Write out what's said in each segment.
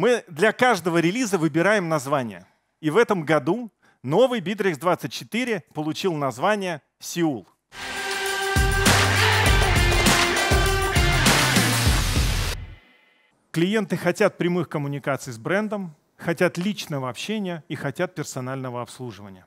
мы для каждого релиза выбираем название. И в этом году новый Bittrex 24 получил название «Сеул». Клиенты хотят прямых коммуникаций с брендом, хотят личного общения и хотят персонального обслуживания.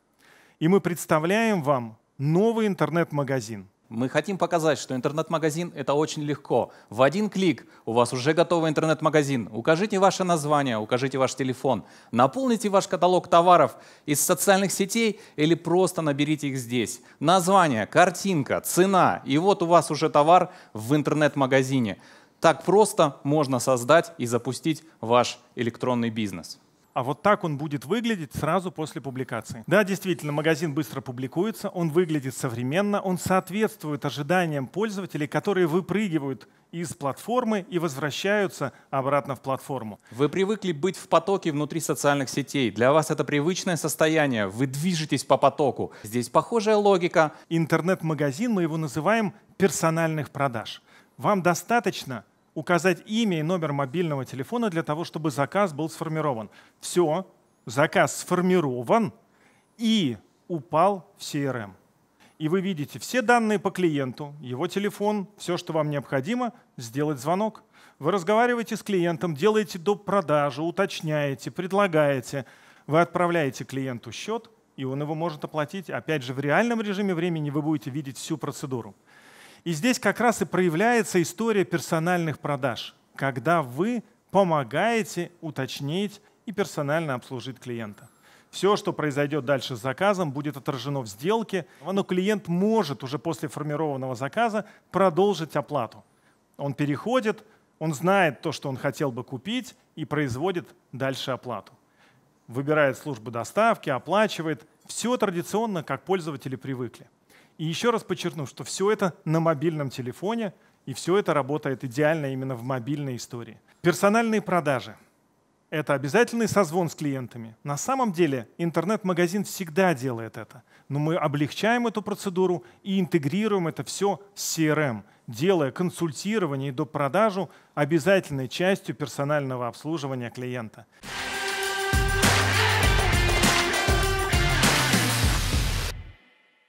И мы представляем вам новый интернет-магазин, мы хотим показать, что интернет-магазин — это очень легко. В один клик у вас уже готовый интернет-магазин. Укажите ваше название, укажите ваш телефон, наполните ваш каталог товаров из социальных сетей или просто наберите их здесь. Название, картинка, цена, и вот у вас уже товар в интернет-магазине. Так просто можно создать и запустить ваш электронный бизнес а вот так он будет выглядеть сразу после публикации. Да, действительно, магазин быстро публикуется, он выглядит современно, он соответствует ожиданиям пользователей, которые выпрыгивают из платформы и возвращаются обратно в платформу. Вы привыкли быть в потоке внутри социальных сетей. Для вас это привычное состояние. Вы движетесь по потоку. Здесь похожая логика. Интернет-магазин мы его называем персональных продаж. Вам достаточно – указать имя и номер мобильного телефона для того, чтобы заказ был сформирован. Все, заказ сформирован и упал в CRM. И вы видите все данные по клиенту, его телефон, все, что вам необходимо, сделать звонок. Вы разговариваете с клиентом, делаете до продажи, уточняете, предлагаете. Вы отправляете клиенту счет, и он его может оплатить. Опять же, в реальном режиме времени вы будете видеть всю процедуру. И здесь как раз и проявляется история персональных продаж, когда вы помогаете уточнить и персонально обслужить клиента. Все, что произойдет дальше с заказом, будет отражено в сделке, но клиент может уже после формированного заказа продолжить оплату. Он переходит, он знает то, что он хотел бы купить, и производит дальше оплату. Выбирает службу доставки, оплачивает. Все традиционно, как пользователи привыкли. И еще раз подчеркну, что все это на мобильном телефоне, и все это работает идеально именно в мобильной истории. Персональные продажи – это обязательный созвон с клиентами. На самом деле интернет-магазин всегда делает это, но мы облегчаем эту процедуру и интегрируем это все с CRM, эм, делая консультирование и допродажу обязательной частью персонального обслуживания клиента.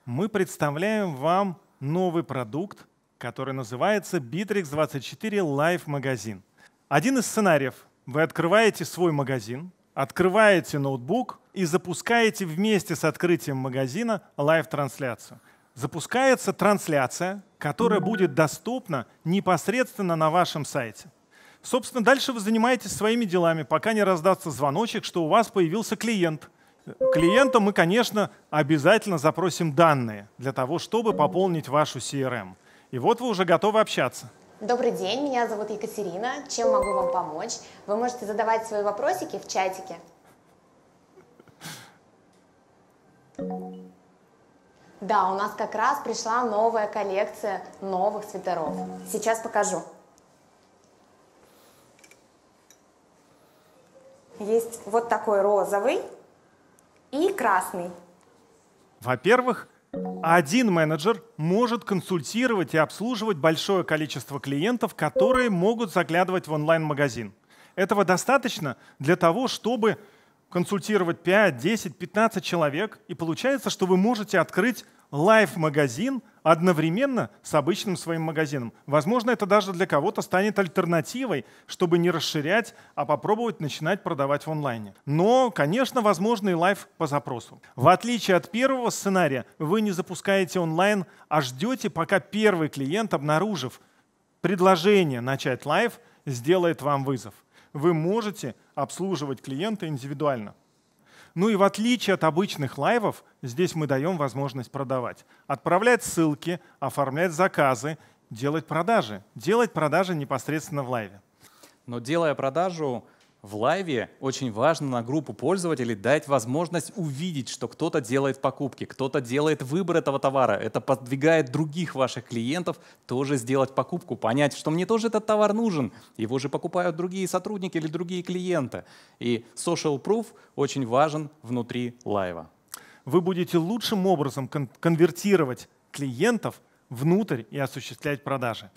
мы представляем вам новый продукт, который называется Bittrex 24 Live магазин. Один из сценариев. Вы открываете свой магазин, открываете ноутбук и запускаете вместе с открытием магазина лайв-трансляцию. Запускается трансляция, которая будет доступна непосредственно на вашем сайте. Собственно, дальше вы занимаетесь своими делами, пока не раздастся звоночек, что у вас появился клиент – Клиенту мы, конечно, обязательно запросим данные для того, чтобы пополнить вашу CRM. И вот вы уже готовы общаться. Добрый день, меня зовут Екатерина. Чем могу вам помочь? Вы можете задавать свои вопросики в чатике. Да, у нас как раз пришла новая коллекция новых свитеров. Сейчас покажу. Есть вот такой розовый, и красный. Во-первых, один менеджер может консультировать и обслуживать большое количество клиентов, которые могут заглядывать в онлайн-магазин. Этого достаточно для того, чтобы консультировать 5, 10, 15 человек, и получается, что вы можете открыть лайв-магазин – одновременно с обычным своим магазином. Возможно, это даже для кого-то станет альтернативой, чтобы не расширять, а попробовать начинать продавать в онлайне. Но, конечно, возможно и лайв по запросу. В отличие от первого сценария, вы не запускаете онлайн, а ждете, пока первый клиент, обнаружив предложение начать лайв, сделает вам вызов. Вы можете обслуживать клиента индивидуально. Ну и в отличие от обычных лайвов, здесь мы даем возможность продавать. Отправлять ссылки, оформлять заказы, делать продажи. Делать продажи непосредственно в лайве. Но делая продажу, в лайве очень важно на группу пользователей дать возможность увидеть, что кто-то делает покупки, кто-то делает выбор этого товара. Это подвигает других ваших клиентов тоже сделать покупку, понять, что мне тоже этот товар нужен. Его же покупают другие сотрудники или другие клиенты. И social proof очень важен внутри лайва. Вы будете лучшим образом кон конвертировать клиентов внутрь и осуществлять продажи.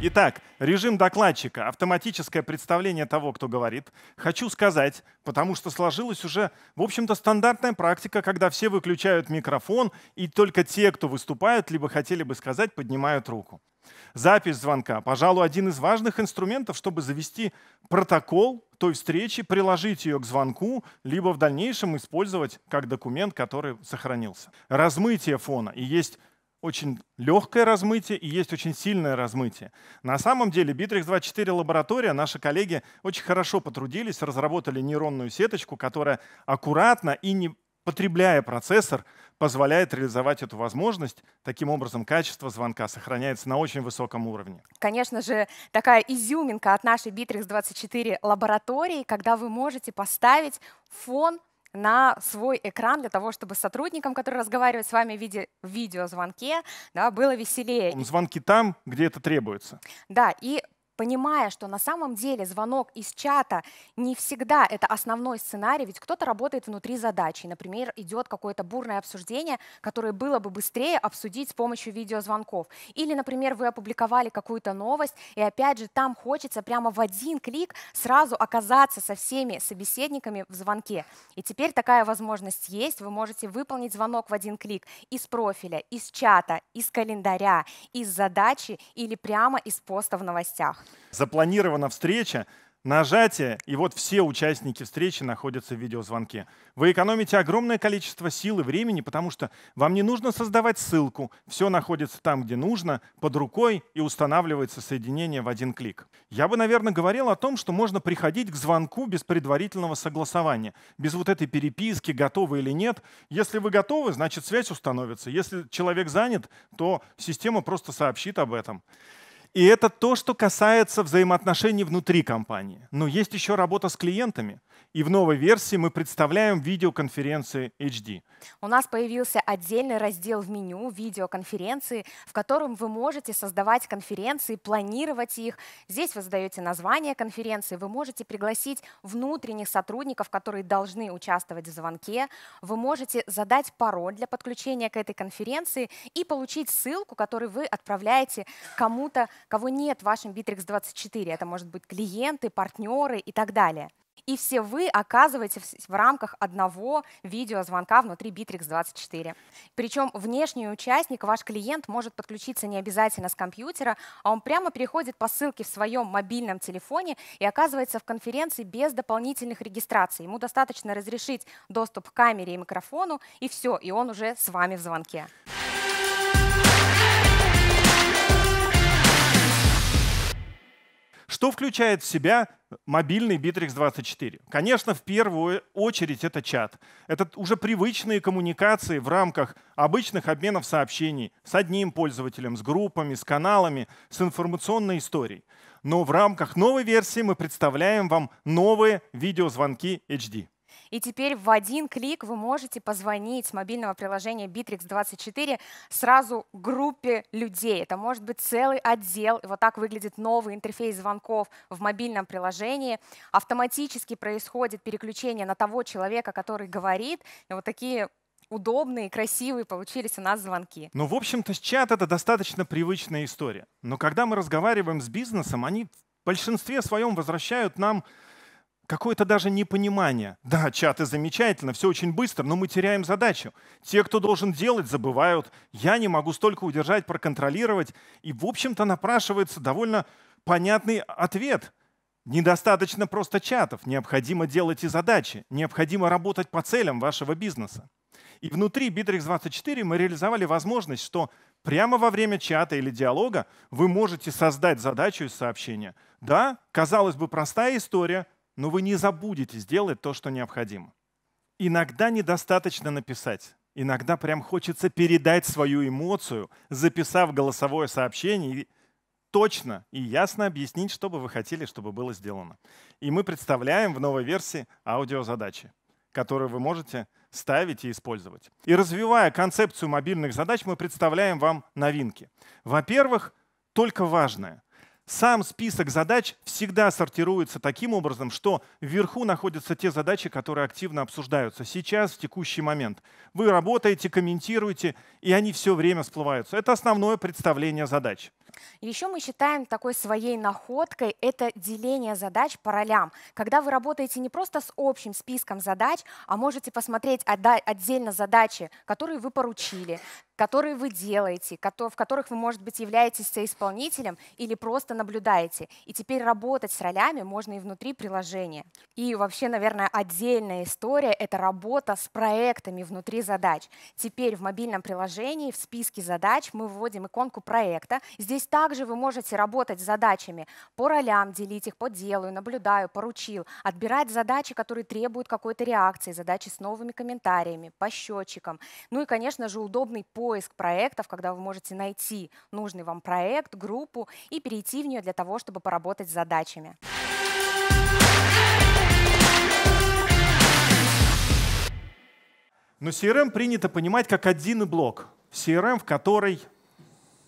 Итак, режим докладчика, автоматическое представление того, кто говорит. Хочу сказать, потому что сложилась уже, в общем-то, стандартная практика, когда все выключают микрофон, и только те, кто выступают либо хотели бы сказать, поднимают руку. Запись звонка, пожалуй, один из важных инструментов, чтобы завести протокол той встречи, приложить ее к звонку, либо в дальнейшем использовать как документ, который сохранился. Размытие фона. И есть очень легкое размытие и есть очень сильное размытие. На самом деле Bittrex24 лаборатория, наши коллеги очень хорошо потрудились, разработали нейронную сеточку, которая аккуратно и не потребляя процессор, позволяет реализовать эту возможность. Таким образом, качество звонка сохраняется на очень высоком уровне. Конечно же, такая изюминка от нашей Bittrex24 лаборатории, когда вы можете поставить фон на свой экран для того, чтобы сотрудникам, которые разговаривают с вами в виде видеозвонке, да, было веселее. Звонки там, где это требуется. Да, и понимая, что на самом деле звонок из чата не всегда это основной сценарий, ведь кто-то работает внутри задачи, например, идет какое-то бурное обсуждение, которое было бы быстрее обсудить с помощью видеозвонков. Или, например, вы опубликовали какую-то новость, и опять же там хочется прямо в один клик сразу оказаться со всеми собеседниками в звонке. И теперь такая возможность есть, вы можете выполнить звонок в один клик из профиля, из чата, из календаря, из задачи или прямо из поста в новостях. Запланирована встреча, нажатие, и вот все участники встречи находятся в видеозвонке. Вы экономите огромное количество сил и времени, потому что вам не нужно создавать ссылку. Все находится там, где нужно, под рукой, и устанавливается соединение в один клик. Я бы, наверное, говорил о том, что можно приходить к звонку без предварительного согласования, без вот этой переписки, готовы или нет. Если вы готовы, значит связь установится. Если человек занят, то система просто сообщит об этом. И это то, что касается взаимоотношений внутри компании. Но есть еще работа с клиентами. И в новой версии мы представляем видеоконференции HD. У нас появился отдельный раздел в меню видеоконференции, в котором вы можете создавать конференции, планировать их. Здесь вы задаете название конференции, вы можете пригласить внутренних сотрудников, которые должны участвовать в звонке. Вы можете задать пароль для подключения к этой конференции и получить ссылку, которую вы отправляете кому-то кого нет в вашем Bittrex24. Это может быть клиенты, партнеры и так далее. И все вы оказываетесь в рамках одного видеозвонка внутри Bittrex24. Причем внешний участник, ваш клиент, может подключиться не обязательно с компьютера, а он прямо переходит по ссылке в своем мобильном телефоне и оказывается в конференции без дополнительных регистраций. Ему достаточно разрешить доступ к камере и микрофону, и все, и он уже с вами в звонке. Что включает в себя мобильный Bittrex 24? Конечно, в первую очередь это чат. Это уже привычные коммуникации в рамках обычных обменов сообщений с одним пользователем, с группами, с каналами, с информационной историей. Но в рамках новой версии мы представляем вам новые видеозвонки HD. И теперь в один клик вы можете позвонить с мобильного приложения Bittrex24 сразу группе людей. Это может быть целый отдел. И вот так выглядит новый интерфейс звонков в мобильном приложении. Автоматически происходит переключение на того человека, который говорит. И вот такие удобные, красивые получились у нас звонки. Ну, в общем-то, чат — это достаточно привычная история. Но когда мы разговариваем с бизнесом, они в большинстве своем возвращают нам какое-то даже непонимание. Да, чаты замечательно, все очень быстро, но мы теряем задачу. Те, кто должен делать, забывают. Я не могу столько удержать, проконтролировать. И, в общем-то, напрашивается довольно понятный ответ. Недостаточно просто чатов. Необходимо делать и задачи. Необходимо работать по целям вашего бизнеса. И внутри Bittrex24 мы реализовали возможность, что прямо во время чата или диалога вы можете создать задачу из сообщения. Да, казалось бы, простая история — но вы не забудете сделать то, что необходимо. Иногда недостаточно написать. Иногда прям хочется передать свою эмоцию, записав голосовое сообщение, и точно и ясно объяснить, что бы вы хотели, чтобы было сделано. И мы представляем в новой версии аудиозадачи, которые вы можете ставить и использовать. И развивая концепцию мобильных задач, мы представляем вам новинки. Во-первых, только важное. Сам список задач всегда сортируется таким образом, что вверху находятся те задачи, которые активно обсуждаются сейчас, в текущий момент. Вы работаете, комментируете, и они все время всплываются. Это основное представление задач. Еще мы считаем такой своей находкой это деление задач по ролям. Когда вы работаете не просто с общим списком задач, а можете посмотреть отдельно задачи, которые вы поручили, которые вы делаете, в которых вы, может быть, являетесь соисполнителем или просто наблюдаете. И теперь работать с ролями можно и внутри приложения. И вообще, наверное, отдельная история — это работа с проектами внутри задач. Теперь в мобильном приложении в списке задач мы вводим иконку проекта. Здесь также вы можете работать с задачами по ролям, делить их по делу, наблюдаю, поручил, отбирать задачи, которые требуют какой-то реакции, задачи с новыми комментариями, по счетчикам. Ну и, конечно же, удобный по поиск проектов, когда вы можете найти нужный вам проект, группу и перейти в нее для того, чтобы поработать с задачами. Но CRM принято понимать как один блок. CRM, в который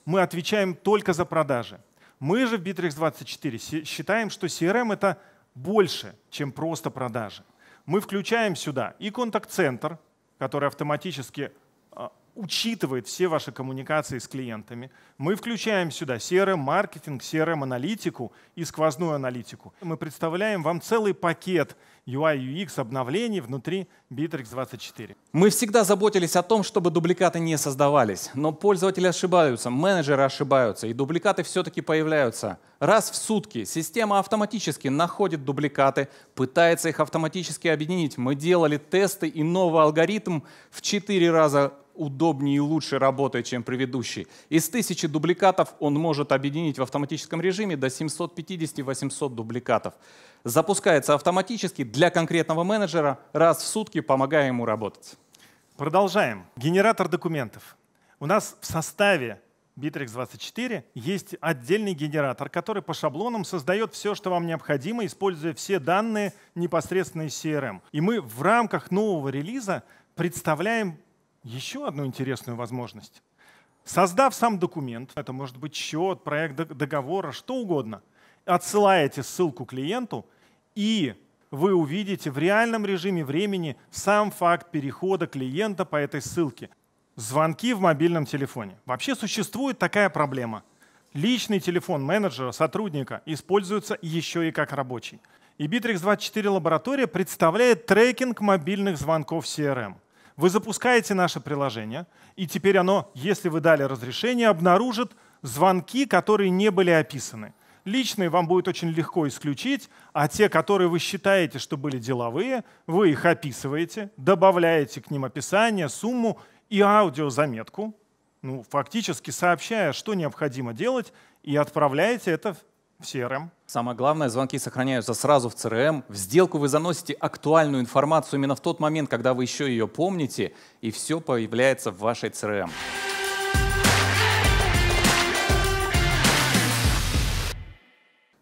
мы отвечаем только за продажи. Мы же в Bittrex24 считаем, что CRM — это больше, чем просто продажи. Мы включаем сюда и контакт-центр, который автоматически учитывает все ваши коммуникации с клиентами. Мы включаем сюда CRM-маркетинг, CRM-аналитику и сквозную аналитику. Мы представляем вам целый пакет UI, UX обновлений внутри Bittrex 24. Мы всегда заботились о том, чтобы дубликаты не создавались. Но пользователи ошибаются, менеджеры ошибаются, и дубликаты все-таки появляются. Раз в сутки система автоматически находит дубликаты, пытается их автоматически объединить. Мы делали тесты, и новый алгоритм в 4 раза удобнее и лучше работает, чем предыдущий. Из тысячи дубликатов он может объединить в автоматическом режиме до 750-800 дубликатов. Запускается автоматически для конкретного менеджера раз в сутки, помогая ему работать. Продолжаем. Генератор документов. У нас в составе Bittrex 24 есть отдельный генератор, который по шаблонам создает все, что вам необходимо, используя все данные непосредственно из CRM. И мы в рамках нового релиза представляем еще одну интересную возможность. Создав сам документ, это может быть счет, проект договора, что угодно, отсылаете ссылку клиенту, и вы увидите в реальном режиме времени сам факт перехода клиента по этой ссылке. Звонки в мобильном телефоне. Вообще существует такая проблема. Личный телефон менеджера, сотрудника используется еще и как рабочий. И Bittrex 24 лаборатория представляет трекинг мобильных звонков CRM – вы запускаете наше приложение, и теперь оно, если вы дали разрешение, обнаружит звонки, которые не были описаны. Личные вам будет очень легко исключить, а те, которые вы считаете, что были деловые, вы их описываете, добавляете к ним описание, сумму и аудиозаметку, ну, фактически сообщая, что необходимо делать, и отправляете это в CRM. Самое главное, звонки сохраняются сразу в CRM. В сделку вы заносите актуальную информацию именно в тот момент, когда вы еще ее помните, и все появляется в вашей CRM.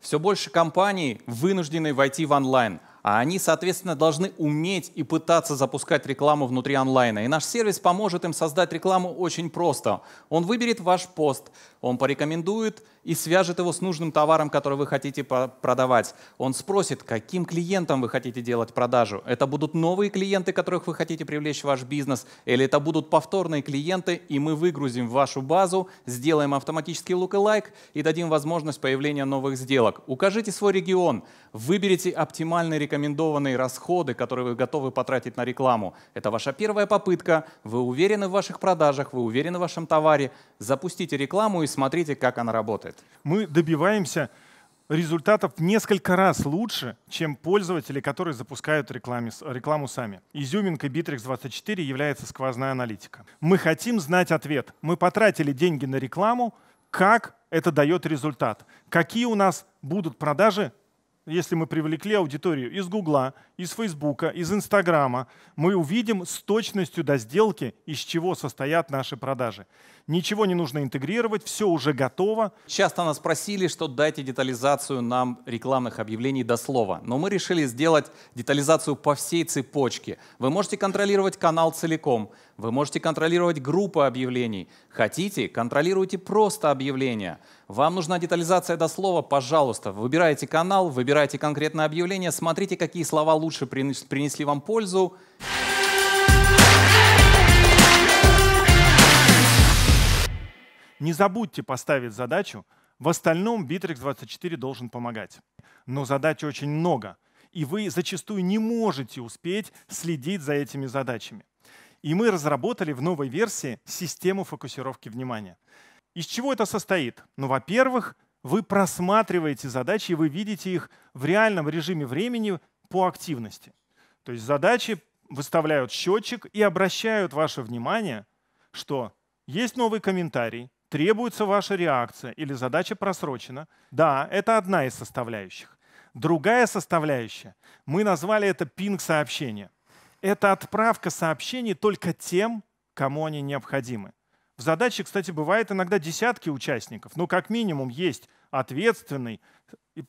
Все больше компаний вынуждены войти в онлайн, а они, соответственно, должны уметь и пытаться запускать рекламу внутри онлайна. И наш сервис поможет им создать рекламу очень просто. Он выберет ваш пост, он порекомендует и свяжет его с нужным товаром, который вы хотите продавать. Он спросит, каким клиентам вы хотите делать продажу. Это будут новые клиенты, которых вы хотите привлечь в ваш бизнес, или это будут повторные клиенты, и мы выгрузим в вашу базу, сделаем автоматический лук и лайк и дадим возможность появления новых сделок. Укажите свой регион, выберите оптимальные рекомендованные расходы, которые вы готовы потратить на рекламу. Это ваша первая попытка, вы уверены в ваших продажах, вы уверены в вашем товаре. Запустите рекламу и смотрите, как она работает. Мы добиваемся результатов несколько раз лучше, чем пользователи, которые запускают рекламе, рекламу сами. Изюминкой Bittrex24 является сквозная аналитика. Мы хотим знать ответ. Мы потратили деньги на рекламу, как это дает результат, какие у нас будут продажи если мы привлекли аудиторию из Гугла, из Фейсбука, из Инстаграма, мы увидим с точностью до сделки, из чего состоят наши продажи. Ничего не нужно интегрировать, все уже готово. Часто нас просили, что дайте детализацию нам рекламных объявлений до слова. Но мы решили сделать детализацию по всей цепочке. Вы можете контролировать канал целиком, вы можете контролировать группы объявлений. Хотите, контролируйте просто объявления. Вам нужна детализация до слова, пожалуйста. Выбирайте канал, выбирайте конкретное объявление, смотрите, какие слова лучше принесли вам пользу. Не забудьте поставить задачу. В остальном Bittrex 24 должен помогать. Но задач очень много, и вы зачастую не можете успеть следить за этими задачами. И мы разработали в новой версии систему фокусировки внимания. Из чего это состоит? Ну, во-первых, вы просматриваете задачи, и вы видите их в реальном режиме времени по активности. То есть задачи выставляют счетчик и обращают ваше внимание, что есть новый комментарий, требуется ваша реакция или задача просрочена. Да, это одна из составляющих. Другая составляющая, мы назвали это пинг сообщения это отправка сообщений только тем, кому они необходимы. В задаче, кстати, бывает иногда десятки участников, но ну, как минимум есть ответственный э,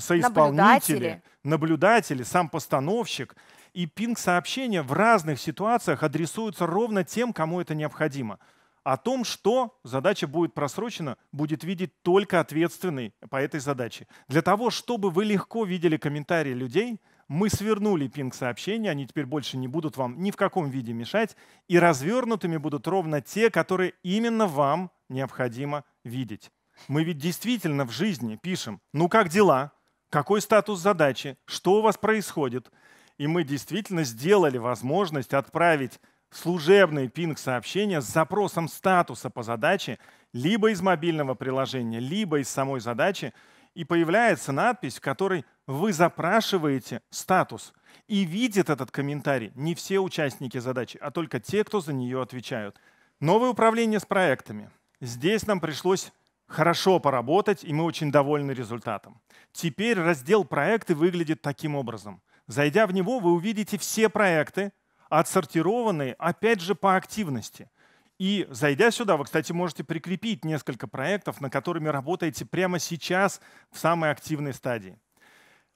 соисполнители, наблюдатели, наблюдатели сам постановщик. И пинг-сообщения в разных ситуациях адресуются ровно тем, кому это необходимо. О том, что задача будет просрочена, будет видеть только ответственный по этой задаче. Для того, чтобы вы легко видели комментарии людей, мы свернули пинг сообщения, они теперь больше не будут вам ни в каком виде мешать, и развернутыми будут ровно те, которые именно вам необходимо видеть. Мы ведь действительно в жизни пишем, ну как дела, какой статус задачи, что у вас происходит. И мы действительно сделали возможность отправить служебные пинг-сообщения с запросом статуса по задаче либо из мобильного приложения, либо из самой задачи, и появляется надпись, в которой вы запрашиваете статус. И видят этот комментарий не все участники задачи, а только те, кто за нее отвечают. Новое управление с проектами. Здесь нам пришлось хорошо поработать, и мы очень довольны результатом. Теперь раздел «Проекты» выглядит таким образом. Зайдя в него, вы увидите все проекты, отсортированные, опять же, по активности. И зайдя сюда, вы, кстати, можете прикрепить несколько проектов, на которыми работаете прямо сейчас в самой активной стадии.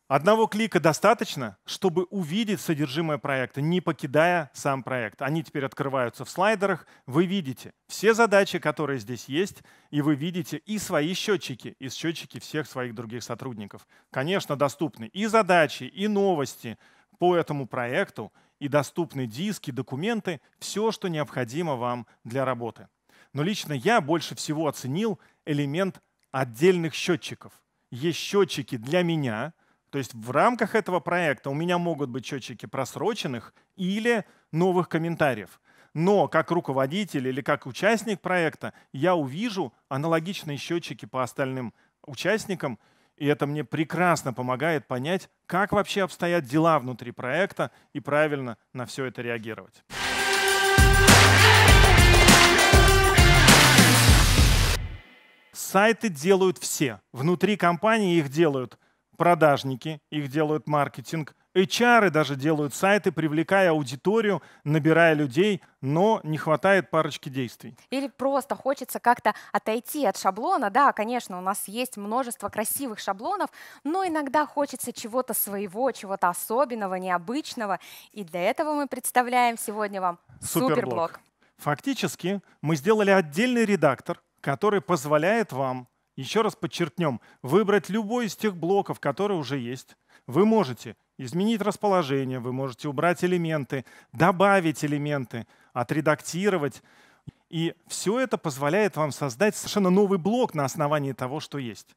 Одного клика достаточно, чтобы увидеть содержимое проекта, не покидая сам проект. Они теперь открываются в слайдерах. Вы видите все задачи, которые здесь есть, и вы видите и свои счетчики, и счетчики всех своих других сотрудников. Конечно, доступны и задачи, и новости по этому проекту, и доступны диски, документы, все, что необходимо вам для работы. Но лично я больше всего оценил элемент отдельных счетчиков. Есть счетчики для меня — то есть в рамках этого проекта у меня могут быть счетчики просроченных или новых комментариев. Но как руководитель или как участник проекта я увижу аналогичные счетчики по остальным участникам, и это мне прекрасно помогает понять, как вообще обстоят дела внутри проекта и правильно на все это реагировать. Сайты делают все. Внутри компании их делают продажники, их делают маркетинг, HR даже делают сайты, привлекая аудиторию, набирая людей, но не хватает парочки действий. Или просто хочется как-то отойти от шаблона. Да, конечно, у нас есть множество красивых шаблонов, но иногда хочется чего-то своего, чего-то особенного, необычного. И для этого мы представляем сегодня вам Суперблок. Фактически мы сделали отдельный редактор, который позволяет вам еще раз подчеркнем, выбрать любой из тех блоков, которые уже есть. Вы можете изменить расположение, вы можете убрать элементы, добавить элементы, отредактировать. И все это позволяет вам создать совершенно новый блок на основании того, что есть.